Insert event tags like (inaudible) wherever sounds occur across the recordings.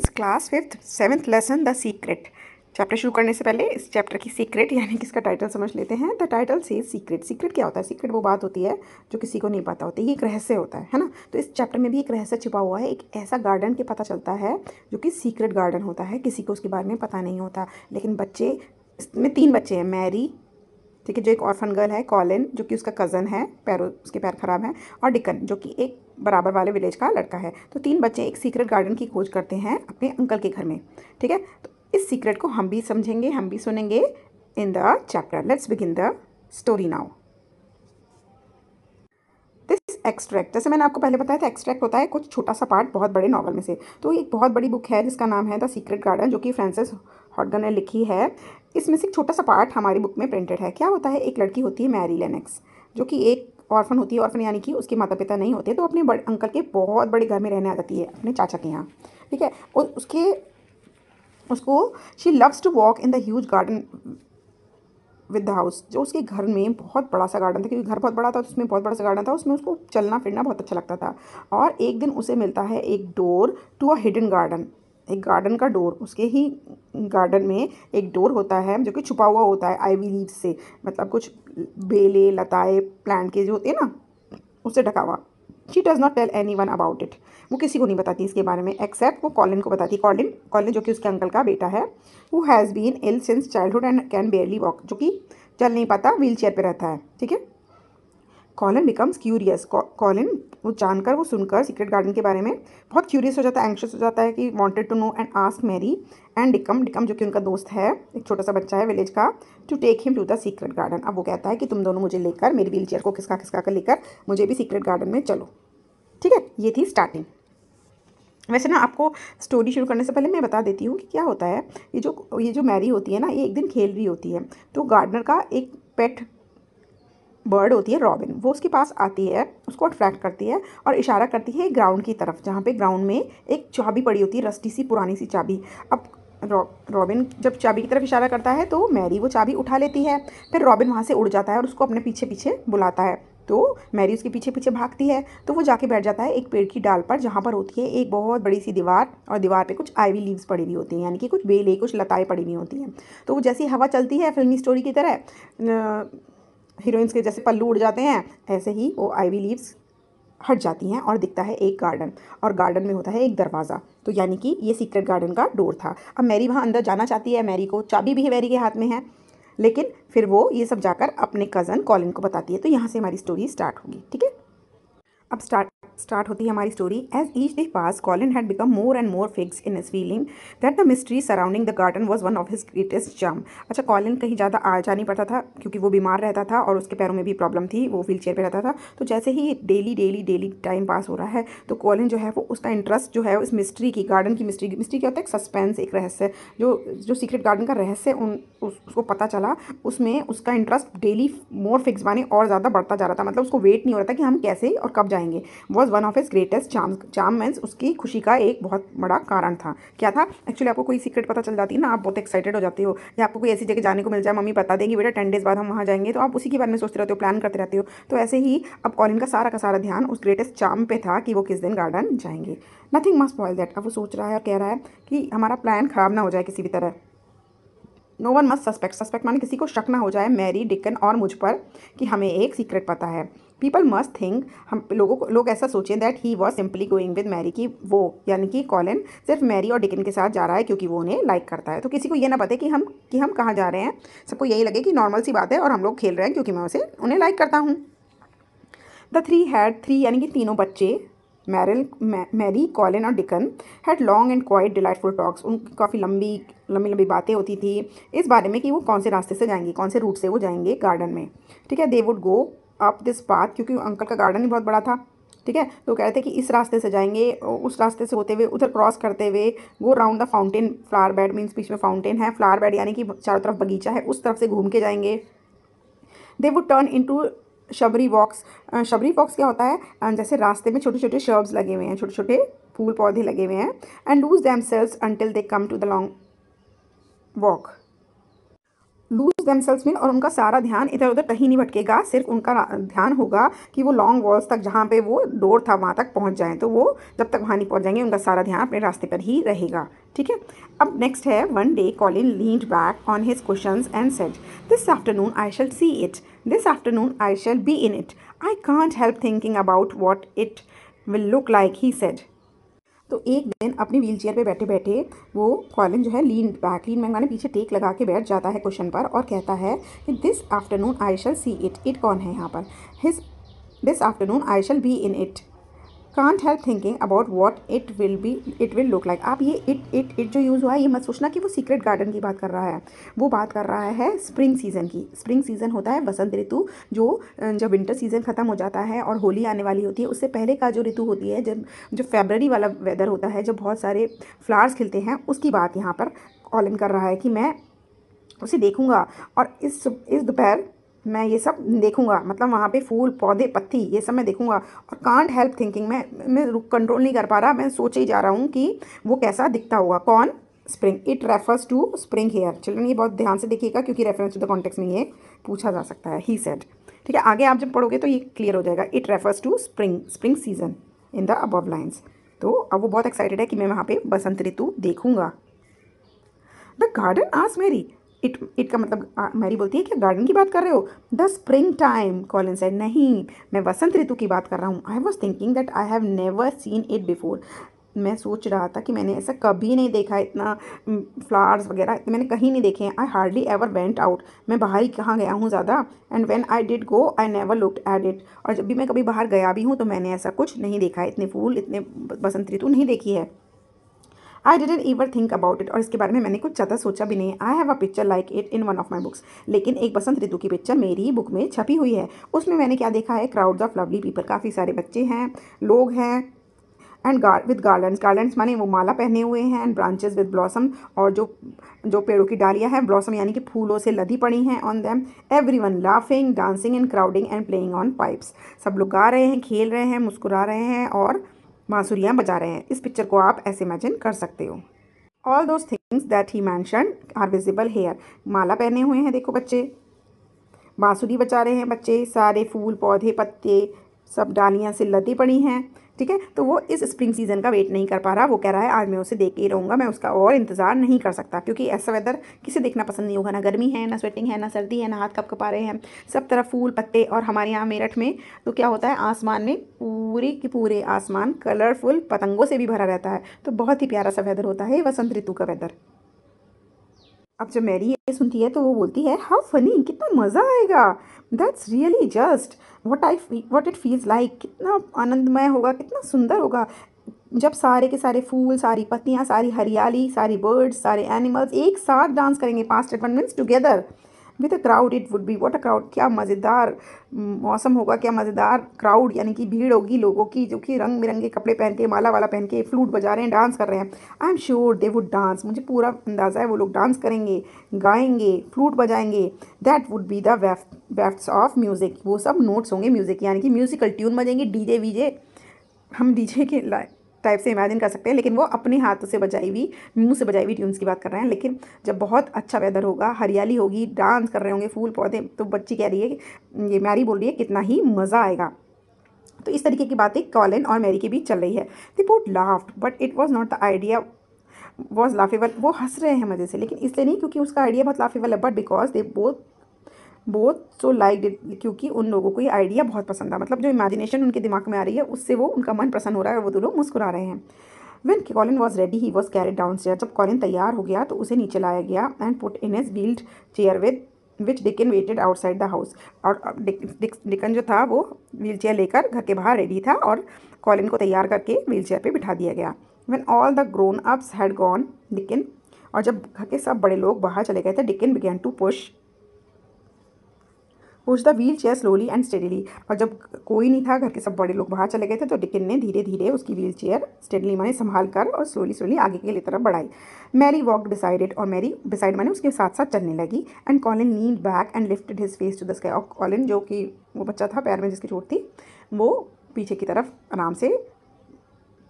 Students class fifth seventh lesson the secret chapter शुरू करने से पहले इस चैप्टर की सीक्रेट यानी कि इसका टाइटल समझ लेते हैं द टाइटल से सीक्रेट सीक्रेट क्या होता है सीक्रेट वो बात होती है जो किसी को नहीं पता होती ये एक रहस्य होता है है ना तो इस चैप्टर में भी एक रहस्य छिपा हुआ है एक ऐसा गार्डन के पता चलता है जो कि सीक्रेट गार्डन होता है किसी को उसके बारे में पता नहीं होता लेकिन बच्चे इसमें तीन बच्चे हैं मैरी ठीक है जो एक ऑर्फन गर्ल है कॉलिन जो कि उसका कज़न है पैरों उसके पैर ख़राब हैं और डिकन जो कि एक बराबर वाले विलेज का लड़का है तो तीन बच्चे एक सीक्रेट गार्डन की खोज करते हैं अपने अंकल के घर में ठीक है तो इस सीक्रेट को हम भी समझेंगे हम भी सुनेंगे in the chapter let's begin the story now this extract जैसे मैंने आपको पहले बताया था एक्सट्रैक्ट होता है कुछ छोटा सा पार्ट बहुत बड़े नॉवल में से तो एक बहुत बड़ी बुक है जिसका नाम है द सीक्रेट गार्डन जो कि फ्रांसिस हॉटगन ने लिखी है इसमें से एक छोटा सा पार्ट हमारी बुक में प्रिंटेड है क्या होता है एक लड़की होती है मैरी लेनेक्स जो कि एक ऑर्फन होती है ऑर्फन यानी कि उसके माता पिता नहीं होते तो अपने बड़े अंकल के बहुत बड़े घर में रहने आ जाती है अपने चाचा के यहाँ ठीक है और उसके उसको she loves to walk in the huge garden with the house जो उसके घर में बहुत बड़ा सा गार्डन था क्योंकि घर बहुत बड़ा था तो उसमें बहुत बड़ा सा गार्डन था उसमें उसको चलना फिरना बहुत अच्छा लगता था और एक दिन उसे मिलता है एक door to a hidden garden एक गार्डन का डोर उसके ही गार्डन में एक डोर होता है जो कि छुपा हुआ होता है आईवी लीव से मतलब कुछ बेले लताए प्लांट के जो होते हैं ना उससे ढका हुआ she does not tell any one about it वो किसी को नहीं बताती इसके बारे में एक्सेप्ट वो कॉलिन को बताती कॉलिन कॉलिन जो कि उसके अंकल का बेटा है वो has been ill since childhood and can barely walk जो कि चल नहीं पाता व्हील चेयर पर रहता है ठीक है कॉलन बिकम्स क्यूरियस कॉलन वो जानकर वो सुनकर सीक्रेट गार्डन के बारे में बहुत क्यूरियस हो जाता है एंक्शस हो जाता है कि wanted to know and ask Mary and Dickon Dickon जो कि उनका दोस्त है एक छोटा सा बच्चा है विलेज का to take him to the secret garden अब वो कहता है कि तुम दोनों मुझे लेकर मेरी व्हील चेयर को खिसका खिसका कर लेकर मुझे भी सीक्रेट गार्डन में चलो ठीक है ये थी स्टार्टिंग वैसे ना आपको स्टोरी शुरू करने से पहले मैं बता देती हूँ कि क्या होता है ये जो ये जो मैरी होती है ना ये एक दिन खेल रही होती है तो गार्डनर का एक पेट बर्ड होती है रॉबिन वो उसके पास आती है उसको अट्रैक्ट करती है और इशारा करती है ग्राउंड की तरफ जहाँ पे ग्राउंड में एक चाबी पड़ी होती है रस्टी सी पुरानी सी चाबी अब रॉबिन जब चाबी की तरफ इशारा करता है तो मैरी वो चाबी उठा लेती है फिर रॉबिन वहाँ से उड़ जाता है और उसको अपने पीछे पीछे बुलाता है तो मैरी उसके पीछे पीछे भागती है तो वो जाके बैठ जाता है एक पेड़ की डाल पर जहाँ पर होती है एक बहुत बड़ी सी दीवार और दीवार पे कुछ आईवी लीव्स पड़ी हुई होती हैं यानी कि कुछ बेले कुछ लताएं पड़ी हुई होती हैं तो वो जैसी हवा चलती है फिल्मी स्टोरी की तरह हीरोइंस के जैसे पल्लू उड़ जाते हैं ऐसे ही वो आईवी लीव्स हट जाती हैं और दिखता है एक गार्डन और गार्डन में होता है एक दरवाज़ा तो यानी कि ये सीक्रेट गार्डन का डोर था अब मैरी वहाँ अंदर जाना चाहती है मैरी को चाबी भी है मैरी के हाथ में है लेकिन फिर वो ये सब जाकर अपने कज़न कॉलिन को बताती है तो यहाँ से हमारी स्टोरी स्टार्ट होगी ठीक है अब स्टार्ट स्टार्ट होती है हमारी story as each day pass Colin had become more and more fix in his feeling that the mystery surrounding the garden was one of his greatest charm अच्छा Colin कहीं ज़्यादा आ जा नहीं पड़ता था क्योंकि वो बीमार रहता था और उसके पैरों में भी प्रॉब्लम थी वो व्हील चेयर पर रहता था तो जैसे ही daily daily daily time pass हो रहा है तो कॉलिन जो है वो उसका इंटरेस्ट जो है उस मिस्ट्री की गार्डन की मिस्ट्री मिस्ट्री क्या होता है एक सस्पेंस एक रहस्य जो जो सीक्रेट गार्डन का रहस्य उन उस, उसको पता चला उसमें उसका इंटरेस्ट डेली मोर फिक्स बने और ज़्यादा बढ़ता जा रहा था मतलब उसको वेट नहीं हो रहा था कि हम कैसे और कब जाएंगे was was one of his greatest charm charm means उसकी खुशी का एक बहुत बड़ा कारण था क्या था एक्चुअली आपको कोई सीक्रेट पता चल जाती है ना आप बहुत एक्साइटेड हो जाते हो या आपको कोई ऐसी जगह जाने को मिल जाए मम्मी बता देंगे बेटा टेन डेज बाद हम वहाँ जाएंगे तो आप उसी के बारे में सोचते रहते हो प्लान करते रहते हो तो ऐसे ही अब और इनका सारा का सारा ध्यान उस ग्रेटेस्ट चार्म पे था कि वो किस दिन गार्डन जाएंगे नथिंग मस्ट बॉयल दैट अब वो सोच रहा है और कह रहा है कि हमारा प्लान ख़राब ना हो जाए किसी भी तरह no one must suspect suspect माने किसी को शक ना हो जाए मैरी डिकन और मुझ पर कि हमें एक सीक्रेट पता है पीपल मस्ट थिंक हम लोगों को लोग ऐसा सोचें that he was simply going with Mary की वो यानी कि कॉलन सिर्फ मैरी और डिकिन के साथ जा रहा है क्योंकि वो उन्हें लाइक करता है तो किसी को ये ना पता कि हम कि हम कहाँ जा रहे हैं सबको यही लगे कि नॉर्मल सी बात है और हम लोग खेल रहे हैं क्योंकि मैं उसे उन्हें लाइक करता हूँ द थ्री हैड थ्री यानी कि तीनों बच्चे मैरल मैरी कॉलिन और Dickon had long and quite delightful talks उन काफ़ी लंबी लंबी लंबी बातें होती थी इस बारे में कि वो कौन से रास्ते से जाएंगे कौन से रूट से वो जाएंगे गार्डन में ठीक है they would go up this path क्योंकि अंकल का गार्डन ही बहुत बड़ा था ठीक है तो कह रहे थे कि इस रास्ते से जाएंगे उस रास्ते से होते हुए उधर क्रॉस करते हुए go round the fountain flower bed means बीच में फाउंटेन है फ्लावर बेड यानी कि चारों तरफ बगीचा है उस तरफ से घूम के जाएंगे they would turn in to shrubbery walks shrubbery walks क्या होता है जैसे रास्ते में छोटे छोटे शर्ब्स लगे हुए हैं छोटे छोटे फूल पौधे लगे हुए हैं and lose themselves until they come to the long walk lose themselves mean और उनका सारा ध्यान इधर उधर कहीं नहीं भटकेगा सिर्फ उनका ध्यान होगा कि वो लॉन्ग वॉल्स तक जहाँ पे वो डोर था वहाँ तक पहुँच जाएँ तो वो जब तक वहाँ नहीं पहुँच जाएंगे उनका सारा ध्यान अपने रास्ते पर ही रहेगा ठीक है अब नेक्स्ट है one day Colin lead back on his question and set this afternoon I shall see it this afternoon I shall be in it I can't help thinking about what it will look like he set तो एक दिन अपनी wheel chair पर बैठे बैठे वो Colin जो है लीन बैक लीन बैक पीछे टेक लगा के बैठ जाता है क्वेश्चन पर और कहता है कि this afternoon I shall see it it कौन है यहाँ पर his this afternoon I shall be in it can't help thinking about what it will be it will look like आप ये इट इट इट जो यूज़ हुआ है ये मत सोचना कि वो सीक्रेट गार्डन की बात कर रहा है वो बात कर रहा है स्प्रिंग सीजन की स्प्रिंग सीजन होता है वसंत ऋतु जो जब विंटर सीजन ख़त्म हो जाता है और होली आने वाली होती है उससे पहले का जो ऋतु होती है जब जो फेबररी वाला वेदर होता है जब बहुत सारे फ्लावर्स खिलते हैं उसकी बात यहाँ पर इन कर रहा है कि मैं उसे देखूँगा और इस इस दोपहर मैं ये सब देखूंगा मतलब वहाँ पे फूल पौधे पत्ती ये सब मैं देखूंगा और कांट हेल्प थिंकिंग मैं मैं कंट्रोल नहीं कर पा रहा मैं सोचे ही जा रहा हूँ कि वो कैसा दिखता होगा कौन spring it refers to spring here children ये बहुत ध्यान से देखिएगा क्योंकि रेफरेंस टू द कॉन्टेक्स में ये पूछा जा सकता है ही सेट ठीक है आगे आप जब पढ़ोगे तो ये क्लियर हो जाएगा it refers to spring spring season in the above lines तो अब वो बहुत एक्साइटेड है कि मैं वहाँ पर बसंत ऋतु देखूंगा द गार्डन आज मेरी इट इट का मतलब मैरी बोलती है क्या गार्डन की बात कर रहे हो the spring time Colin said नहीं मैं वसंत ऋतु की बात कर रहा हूँ I was thinking that I have never seen it before मैं सोच रहा था कि मैंने ऐसा कभी नहीं देखा इतना फ्लावर्स वगैरह मैंने कहीं नहीं देखे हैं I hardly ever went out मैं बाहर ही कहाँ गया हूँ ज़्यादा and when I did go I never look at it और जब भी मैं कभी बाहर गया भी हूँ तो मैंने ऐसा कुछ नहीं देखा इतने फूल इतने बसंत ऋतु नहीं देखी है I didn't ever think about it और इसके बारे में मैंने कुछ ज़्यादा सोचा भी नहीं I have a picture like it in one of my books लेकिन एक बसंत ऋतु की पिक्चर मेरी बुक में छपी हुई है उसमें मैंने क्या देखा है क्राउड्स ऑफ लवली पीपल काफ़ी सारे बच्चे हैं लोग हैं एंड गार विद गार्डन्स गार्डन्स माने वो माला पहने हुए हैं एंड ब्रांचेस विद ब्लॉसम और जो जो पेड़ों की डालियाँ हैं ब्लॉसम यानी कि फूलों से लदी पड़ी हैं on them every one laughing dancing and crowding and playing on pipes सब लोग गा रहे हैं खेल रहे हैं मुस्कुरा रहे हैं और बाँसुरियाँ बजा रहे हैं इस पिक्चर को आप ऐसे इमेजिन कर सकते हो all those things that he mention are visible here माला पहने हुए हैं देखो बच्चे बाँसुरी बजा रहे हैं बच्चे सारे फूल पौधे पत्ते सब डालियाँ से लदी पड़ी हैं ठीक है तो वो इस स्प्रिंग सीज़न का वेट नहीं कर पा रहा वो कह रहा है आज मैं उसे देख ही रहूँगा मैं उसका और इंतज़ार नहीं कर सकता क्योंकि ऐसा वेदर किसे देखना पसंद नहीं होगा ना गर्मी है ना स्वेटिंग है ना सर्दी है ना हाथ कप कपा रहे हैं सब तरफ फूल पत्ते और हमारे यहाँ मेरठ में तो क्या होता है आसमान में पूरे के पूरे आसमान कलरफुल पतंगों से भी भरा रहता है तो बहुत ही प्यारा सा वेदर होता है वसंत ऋतु का वेदर अब जब मैरी ये सुनती है तो वो बोलती है हाउ फनी कितना मज़ा आएगा that's really just what I what it feels like कितना आनंदमय होगा कितना सुंदर होगा जब सारे के सारे फूल सारी पत्तियाँ सारी हरियाली सारी बर्ड्स सारे एनिमल्स एक साथ डांस करेंगे past advance together with a crowd it would be what a crowd क्या मज़ेदार मौसम होगा क्या मज़ेदार क्राउड यानी कि भीड़ होगी लोगों की जो कि रंग बिरंगे कपड़े पहन के माला वाला पहन के फ्लूट बजा रहे हैं डांस कर रहे हैं I am sure they would dance मुझे पूरा अंदाज़ा है वो लोग डांस करेंगे गाएंगे फ्लूट बजाएंगे that would be daft of music वो सब नोट्स होंगे म्यूज़िक यानी कि म्यूज़िकल ट्यून बजेंगे डी जे हम डी के लाए टाइप से इमेजिन कर सकते हैं लेकिन वो अपने हाथों से बजाई हुई मुँह से बजाई हुई ट्यून्स की बात कर रहे हैं लेकिन जब बहुत अच्छा वेदर होगा हरियाली होगी डांस कर रहे होंगे फूल पौधे तो बच्ची कह रही है ये मैरी बोल रही है कितना ही मज़ा आएगा तो इस तरीके की बातें कॉलिन और मैरी के बीच चल रही है they both laugh but it was not the idea was laughable वो हंस रहे हैं मज़े से लेकिन इसलिए नहीं क्योंकि उसका आइडिया बहुत लाफेबल है but because they both both so like did क्योंकि उन लोगों को ये आइडिया बहुत पसंद था मतलब जो इमेजिनेशन उनके दिमाग में आ रही है उससे वो उनका मन प्रसन्न हो रहा है और वो दोनों मुस्कुरा रहे हैं when Colin was ready he was carried down stair जब कॉलिन तैयार हो गया तो उसे नीचे लाया गया and put in his wheeled chair with which Dickon waited outside the house और डिकन जो था वो व्हील चेयर लेकर घर के बाहर रेडी था और कॉलिन को तैयार करके व्हील चेयर पर बिठा दिया गया when all the grown ups had gone Dickon और जब घर के सब बड़े लोग बाहर चले गए थे Dickon began to push push the wheel chair slowly and steadily और जब कोई नहीं था घर के सब बड़े लोग बाहर चले गए थे तो डिकिन ने धीरे धीरे उसकी व्हील चेयर स्टेडली माने संभाल कर और स्लोली स्लोली आगे के लिए तरफ बढ़ाई मैरी वॉक डिसाइडेड और मैरी डिसाइड माने उसके साथ साथ चलने लगी and Colin need back and lifted his face to the sky और कॉलिन जो कि वो बच्चा था पैर में जिसकी चोट थी वो पीछे की तरफ आराम से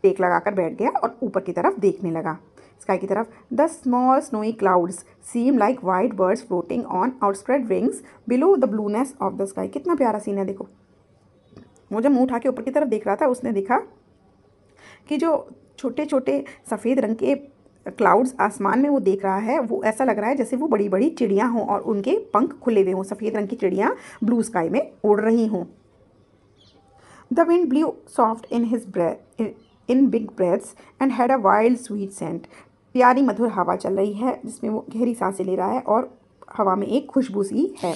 टेक लगाकर बैठ गया और ऊपर की तरफ देखने लगा स्काई की तरफ the small snowy clouds seem like white birds floating on outspread wings below the blueness of the sky कितना प्यारा सीन है देखो वो जब मुँह उठा के ऊपर की तरफ देख रहा था उसने देखा कि जो छोटे छोटे सफ़ेद रंग के क्लाउड्स आसमान में वो देख रहा है वो ऐसा लग रहा है जैसे वो बड़ी बड़ी चिड़ियाँ हों और उनके पंख खुले हुए हों सफ़ेद रंग की चिड़ियाँ ब्लू स्काई में उड़ रही हों the wind blew soft in his breath in big breaths and had a wild sweet scent प्यारी मधुर हवा चल रही है जिसमें वो गहरी सांसें ले रहा है और हवा में एक खुशबू सी है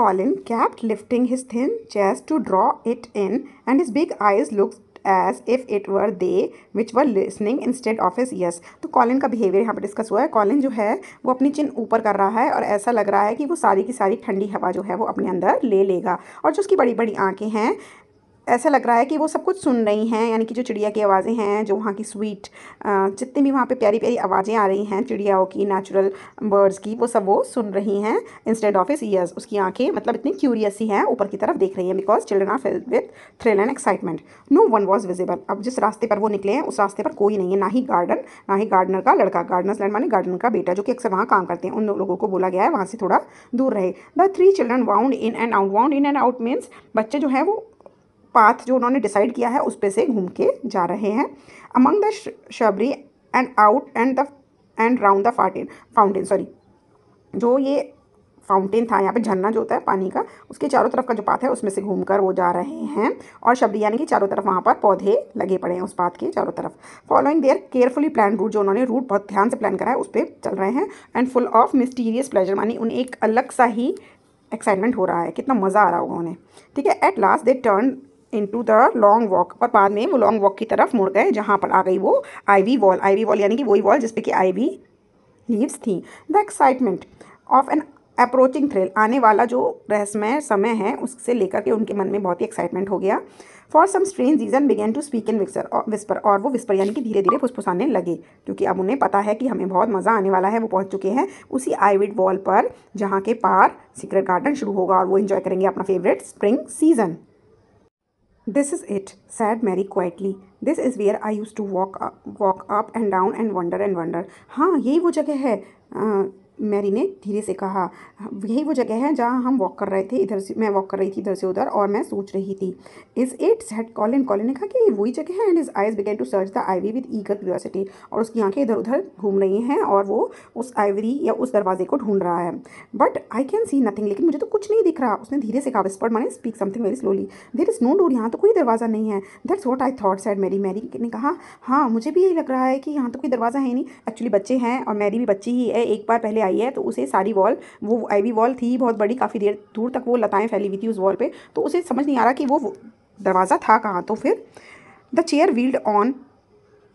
Colin kept lifting his thin chest to draw it in and his big eyes look as if it were they which were listening instead of his yes तो कॉलिन का बिहेवियर यहाँ पर डिस्कस हुआ है कॉलिन जो है वो अपनी चिन ऊपर कर रहा है और ऐसा लग रहा है कि वो सारी की सारी ठंडी हवा जो है वो अपने अंदर ले लेगा और जो उसकी बड़ी बड़ी आंखें हैं ऐसा लग रहा है कि वो सब कुछ सुन रही हैं यानी कि जो चिड़िया की आवाज़ें हैं जो वहाँ की स्वीट जितनी भी वहाँ पे प्यारी प्यारी आवाज़ें आ रही हैं चिड़ियाओं की नेचुरल बर्ड्स की वो सब वो सुन रही हैं इंस्टेड ऑफ इस ईयर्स उसकी आंखें मतलब इतनी क्यूरियस ही हैं ऊपर की तरफ देख रही हैं because children are filled with thrill and excitement no one was visible अब जिस रास्ते पर वो निकले हैं उस रास्ते पर कोई नहीं है ना ही गार्डन ना ही गार्डनर का लड़का गार्डनर लैंड माने गार्डन का बेटा जो कि अक्सर वहाँ काम करते हैं उन लोगों को बोला गया है वहाँ से थोड़ा दूर रहे the three children wound in and out wound in and out means बच्चे जो है वो पाथ जो उन्होंने डिसाइड किया है उस पर से घूम के जा रहे हैं among the shrubbery and out and the and round the fountain fountain sorry जो ये फाउंटेन था यहाँ पे झरना जो होता है पानी का उसके चारों तरफ का जो पाथ है उसमें से घूमकर वो जा रहे हैं और शबरी यानी कि चारों तरफ वहाँ पर पौधे लगे पड़े हैं उस पाथ के चारों तरफ following their carefully plan route जो उन्होंने रूट बहुत ध्यान से प्लान करा है उस पर चल रहे हैं and full of mysterious pleasure मानी उन्हें एक अलग सा ही एक्साइटमेंट हो रहा है कितना मज़ा आ रहा होगा उन्हें ठीक है at last they turn into the long walk और बाद में वो लॉन्ग वॉक की तरफ मुड़ गए जहाँ पर आ गई वो आईवी वॉल आईवी वॉल यानी कि वही वॉल जिसपे कि आईवी लीव्स थी the excitement of an approaching thrill आने वाला जो रहस्यमय समय है उससे लेकर के उनके मन में बहुत ही एक्साइटमेंट हो गया for some strange reason began to speak in विक्सर विस्पर और वो विस्पर यानी कि धीरे धीरे फुसफुसाने लगे क्योंकि अब उन्हें पता है कि हमें बहुत मज़ा आने वाला है वो पहुंच चुके हैं उसी आईविड वॉल पर जहाँ के पार सीक्रेट गार्डन शुरू होगा और वो इन्जॉय करेंगे अपना favourite spring season This is it, said Mary quietly. This is where I used to walk up, walk up and down and wonder and wonder. हाँ यही वो जगह है मैरी ने धीरे से कहा यही वो जगह है जहाँ हम वॉक कर रहे थे इधर से मैं वॉक कर रही थी इधर से उधर और मैं सोच रही थी is it said Colin Colin ने कहा कि ये वही जगह है and his eyes began to search the ivy with eager curiosity और उसकी आंखें इधर उधर घूम रही हैं और वो उस आईवरी या उस दरवाजे को ढूंढ रहा है but I can see nothing लेकिन मुझे तो कुछ नहीं दिख रहा उसने धीरे से कहा विस्पर माने speak something very slowly there is no door यहाँ तो कोई दरवाज़ा नहीं है that's what I thought said Mary Mary ने कहा हाँ मुझे भी यही लग रहा है कि यहाँ तो कोई दरवाज़ा है नहीं एक्चुअली बच्चे हैं और मैरी भी बच्ची ही है एक बार पहले आई है तो उसे सारी वॉल वो आईवी वॉल थी बहुत बड़ी काफ़ी देर दूर तक वो लताएं फैली हुई थी उस वॉल पर तो उसे समझ नहीं आ रहा कि वो दरवाज़ा था कहाँ तो फिर the chair wheeled on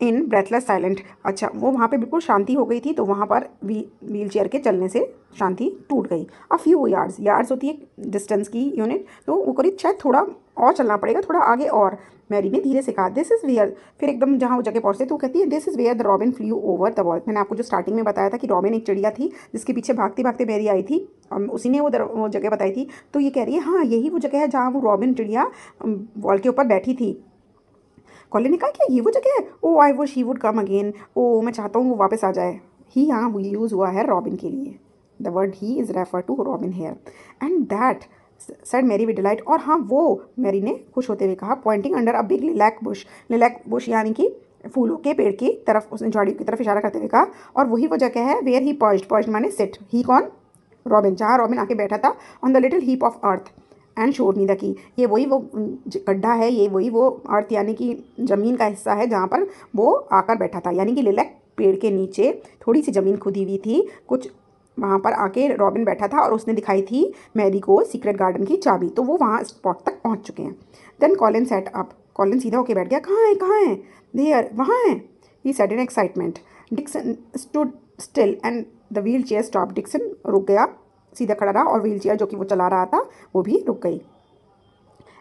in breathless silent अच्छा वो वहाँ पे बिल्कुल शांति हो गई थी तो वहाँ पर व्हील चेयर के चलने से शांति टूट गई अब फ्यू यार्ड्स यार्ड्स होती है डिस्टेंस की यूनिट तो वो करीब शायद थोड़ा और चलना पड़ेगा थोड़ा आगे और मैरी ने धीरे से कहा दिस इज़ वेयर फिर एकदम जहाँ तो वो जगह पहुँचते तो कहती है this is where the robin flew over the wall मैंने आपको जो स्टार्टिंग में बताया था कि रॉबिन एक चिड़िया थी जिसके पीछे भागते भागते मैरी आई थी उसी ने वो दर, वो जगह बताई थी तो ये कह रही है हाँ यही वो जगह है जहाँ वो रॉबिन चिड़िया वॉल के ऊपर बैठी थी कॉलिन ने कहा कि ये वो जगह है ओ आई वो she would come again oh मैं चाहता हूँ वो वापस आ जाए ही वो यूज़ हुआ है रॉबिन के लिए the word he is refer to robin here and that said Mary with delight और हाँ वो मेरी ने खुश होते हुए कहा pointing under a big lilac bush lilac bush यानी कि फूलों के पेड़ की तरफ उसने झाड़ी की तरफ इशारा करते हुए कहा और वही वो जगह है वेयर ही पर्स्ड पर्स्ड माने सिट ही कौन रॉबिन जहाँ रॉबिन आके बैठा था on the little heap of earth and नहीं की ये वही वो गड्ढा है ये वही वो अर्थ यानी कि ज़मीन का हिस्सा है जहाँ पर वो आकर बैठा था यानी कि लिलक पेड़ के नीचे थोड़ी सी ज़मीन खुदी हुई थी कुछ वहाँ पर आके रॉबिन बैठा था और उसने दिखाई थी मैरी को सीक्रेट गार्डन की चाबी तो वो वहाँ स्पॉट तक पहुँच चुके हैं then Colin sat up Colin सीधा होके बैठ गया कहाँ है कहाँ है देयर वहाँ है ये said in excitement Dixon stood still and the wheel chair stop Dixon रुक गया सीधा खड़ा रहा और व्हील चेयर जो कि वो चला रहा था वो भी रुक गई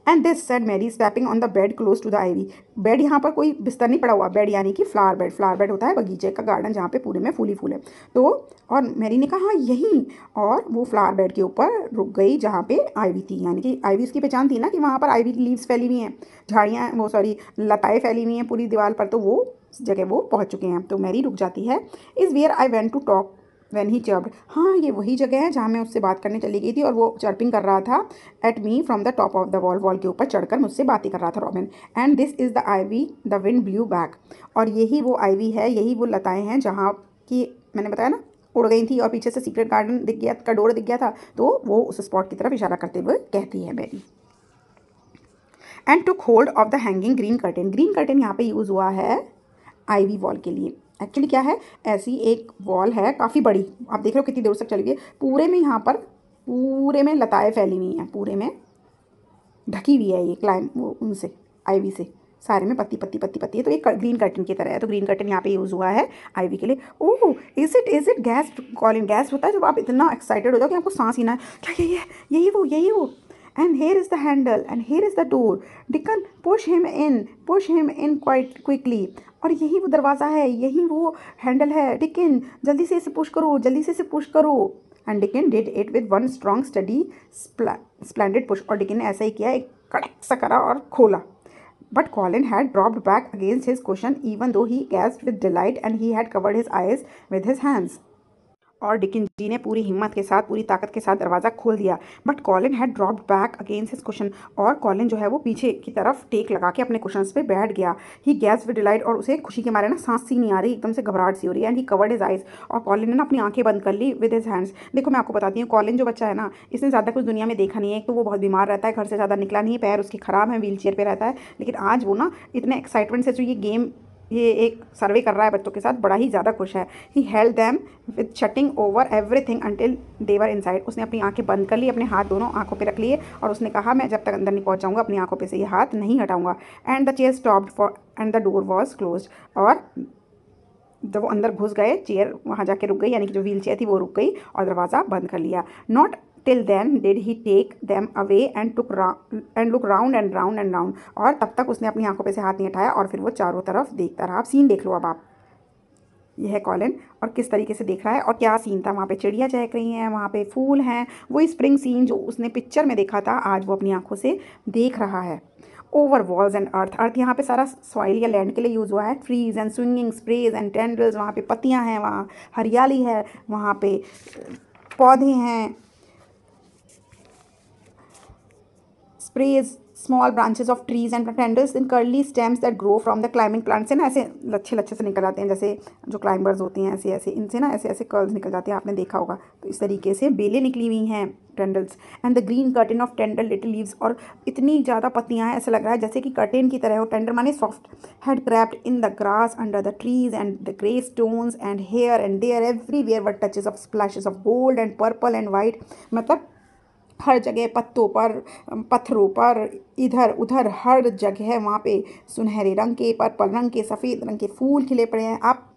and this said Mary swapping on the bed close to the ivy bed यहाँ पर कोई बिस्तर नहीं पड़ा हुआ बेड यानी कि फ्लावर बेड फ्लावर बेड होता है बगीचे का गार्डन जहाँ पे पूरे में फूली फूल है तो और मैरी ने कहा यहीं और वो फ्लावर बेड के ऊपर रुक गई जहाँ पे आईवी थी यानी कि आईवी उसकी पहचान थी ना कि वहाँ पर आईवी की लीव्स फैली हुई हैं झाड़ियाँ वो सॉरी लताएँ फैली हुई हैं पूरी दीवार पर तो वो जगह वो पहुँच चुके हैं तो मैरी रुक जाती है is where I went to talk when he chirp हाँ ये वही जगह है जहाँ मैं उससे बात करने चली गई थी और वो चर्पिंग कर रहा था at me from the top of the wall wall के ऊपर चढ़कर मुझसे बातें कर रहा था robin and this is the ivy the wind blew back और यही वो आईवी है यही वो लताएँ हैं जहाँ की मैंने बताया ना उड़ गई थी और पीछे से सीक्रेट गार्डन दिख गया का डोर दिख गया था तो वो उस स्पॉट की तरफ इशारा करते हुए कहती है Mary and to hold of the hanging green curtain green curtain यहाँ पे यूज़ हुआ है आईवी वॉल के लिए एक्चुअली क्या है ऐसी एक वॉल है काफ़ी बड़ी आप देख रहे हो कितनी देर तक चली गई पूरे में यहाँ पर पूरे में लताएँ फैली हुई हैं पूरे में ढकी हुई है ये क्लाइम वो उनसे आईवी से सारे में पत्ती पत्ती पत्ती पत्ती है तो ये ग्रीन कर्टन की तरह है तो ग्रीन कर्टन यहाँ पे यूज़ हुआ है आईवी के लिए oh is it is it gasp calling gasp होता है जब आप इतना एक्साइटेड हो जाओ कि आपको सांस ही ना क्या यही है यही वो यही वो and here is the handle and here is the door dickon push him in push him in quite quickly और यही वो दरवाज़ा है यही वो हैंडल है डिकिन जल्दी से इसे पुश करो जल्दी से इसे पुश करो and Dickon did it with one strong steady splendid push और डिकिन ने ऐसा ही किया एक कड़क सा करा और खोला but Colin had dropped back against his question even though he gasped with delight and he had covered his eyes with his hands और डिकिन जी ने पूरी हिम्मत के साथ पूरी ताकत के साथ दरवाज़ा खोल दिया but Colin had drop back against his question और कॉलिन जो है वो पीछे की तरफ टेक लगा के अपने क्वेश्चन पे बैठ गया ही गैस विद डिलाइट और उसे खुशी के मारे ना सांस सी नहीं आ रही एकदम से घबराहट सी हो रही है and he covered his eyes और कॉलिन ने ना अपनी आंखें बंद कर ली विद हिज हैंड्स देखो मैं आपको बताती हूँ कॉलिन जो बच्चा है ना इसने ज़्यादा कुछ दुनिया में देखा नहीं है एक तो वो बहुत बीमार रहता है घर से ज़्यादा निकला नहीं पैर उसके ख़राब है व्हील चेयर पर रहता है लेकिन आज वो ना इतने एक्साइटमेंट से जो ये गेम ये एक सर्वे कर रहा है बच्चों के साथ बड़ा ही ज़्यादा खुश है he held them with shutting over everything until they were inside उसने अपनी आंखें बंद कर ली अपने हाथ दोनों आंखों पर रख लिए और उसने कहा मैं जब तक अंदर नहीं पहुँच जाऊँगा अपनी आंखों पर से ये हाथ नहीं हटाऊँगा and the chair stopped for and the door was close और जब वो अंदर घुस गए चेयर वहाँ जाके रुक गई यानी कि जो व्हील चेयर थी वो रुक गई और दरवाज़ा बंद कर लिया not till then did he take them away and took and look round and round and round और तब तक उसने अपनी आंखों पे से हाथ नहीं हटाया और फिर वो चारों तरफ देखता रहा आप सीन देख लो अब आप यह है कॉलन और किस तरीके से देख रहा है और क्या सीन था वहाँ पे चिड़िया चहक रही हैं वहाँ पे फूल हैं वो स्प्रिंग सीन जो उसने पिक्चर में देखा था आज वो अपनी आंखों से देख रहा है over walls and earth earth यहाँ पे सारा सॉइल या लैंड के लिए यूज़ हुआ है trees and swinging sprays and tendrils वहाँ पे पत्तियाँ हैं वहाँ हरियाली है वहाँ पे पौधे हैं sprays small branches of trees and tendrils in curly stems that grow from the climbing plants से ना ऐसे लच्छे लच्छे से निकल आते हैं जैसे जो क्लाइंबर्स होते हैं ऐसे ऐसे इनसे ना ऐसे ऐसे कर्ल्स निकल जाते हैं आपने देखा होगा तो इस तरीके से बेलें निकली हुई हैं tendrils and the green curtain of tendril little leaves और इतनी ज़्यादा पत्तियाँ हैं ऐसा लग रहा है जैसे कि कर्टेन की तरह हो टेंडर माने soft had crept in the grass under the trees and the grey stones and here and there everywhere what touches of splashes of gold and purple and white मतलब हर जगह पत्तों पर पत्थरों पर इधर उधर हर जगह वहाँ पे सुनहरे रंग के पर्पल रंग के सफ़ेद रंग के फूल खिले पड़े हैं आप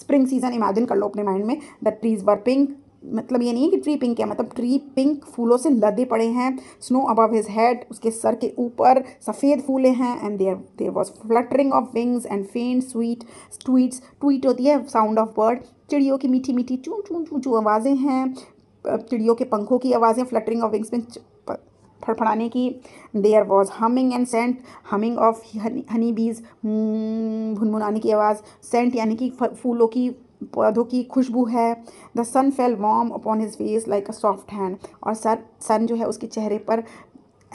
स्प्रिंग सीजन इमेजिन कर लो अपने माइंड में द ट्रीज़ वर पिंक मतलब ये नहीं है कि ट्री पिंक है मतलब ट्री पिंक फूलों से लदे पड़े हैं स्नो अबव हिज हेड उसके सर के ऊपर सफ़ेद फूले हैं and there there was fluttering of wings and faint sweet tweets tweet होती है साउंड ऑफ बर्ड चिड़ियों की मीठी मीठी चू चू चू चू आवाज़ें हैं चिड़ियों के पंखों की आवाज़ें फ्लटरिंग ऑफ विंग्स में फड़फड़ाने की there was humming and scent humming of honey bees भुनभुनाने की आवाज़ सेंट यानी कि फूलों की पौधों की खुशबू है the sun fell warm upon his face like a soft hand और सर सन जो है उसके चेहरे पर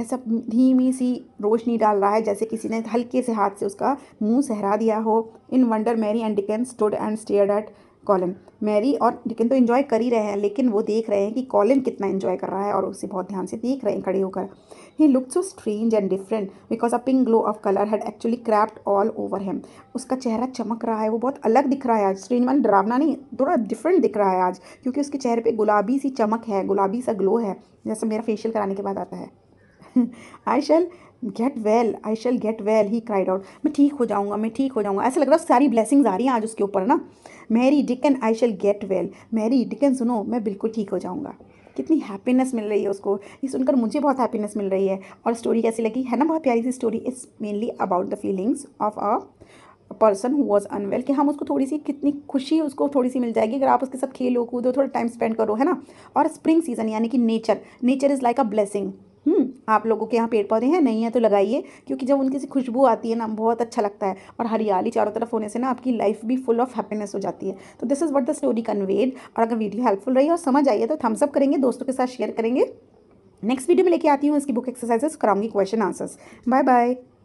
ऐसा धीमी सी रोशनी डाल रहा है जैसे किसी ने हल्के से हाथ से उसका मुंह सहरा दिया हो in wonder Mary and Dickens stood and stare at Colin Mary और डिकिन तो इन्जॉय कर ही रहे हैं लेकिन वो देख रहे हैं कि कॉलिन कितना इन्जॉय कर रहा है और उसे बहुत ध्यान से देख रहे हैं खड़े होकर ही look so strange and different because a pink glow of colour had actually crept all over him उसका चेहरा चमक रहा है वो बहुत अलग दिख रहा है आज स्ट्रेंज मैंने डरावना नहीं थोड़ा डिफरेंट दिख रहा है आज क्योंकि उसके चेहरे पर गुलाबी सी चमक है गुलाबी सा ग्लो है जैसे मेरा फेशियल कराने के बाद आता है I (laughs) shall get well I shall get well he cried out मैं ठीक हो जाऊँगा मैं ठीक हो जाऊँगा ऐसा लग रहा है सारी ब्लेसिंग्स आ रही हैं आज उसके ऊपर ना Mary Dickon I shall get well Mary Dickon सुनो मैं बिल्कुल ठीक हो जाऊँगा कितनी हैप्पीनेस मिल रही है उसको ये सुनकर मुझे बहुत हैप्पीनेस मिल रही है और स्टोरी कैसी लगी है ना बहुत प्यारी सी story is mainly about the feelings of a person who was unwell कि हम उसको थोड़ी सी कितनी खुशी उसको थोड़ी सी मिल जाएगी अगर आप उसके साथ खेलो कूदो थोड़ा टाइम स्पेंड करो है ना और स्प्रिंग सीजन यानी कि nature nature is like a blessing hmm, आप लोगों के यहाँ पेड़ पौधे हैं नहीं है तो लगाइए क्योंकि जब उनकी सी खुशबू आती है ना बहुत अच्छा लगता है और हरियाली चारों तरफ होने से ना आपकी लाइफ भी फुल ऑफ हैप्पीनेस हो जाती है तो this is what the story conveyed और अगर वीडियो हेल्पफुल रही और समझ आइए तो थम्सअप करेंगे दोस्तों के साथ शेयर करेंगे नेक्स्ट वीडियो में लेके आती हूँ इसकी बुक एक्सरसाइजेस कराऊंगी क्वेश्चन आंसर्स बाय बाय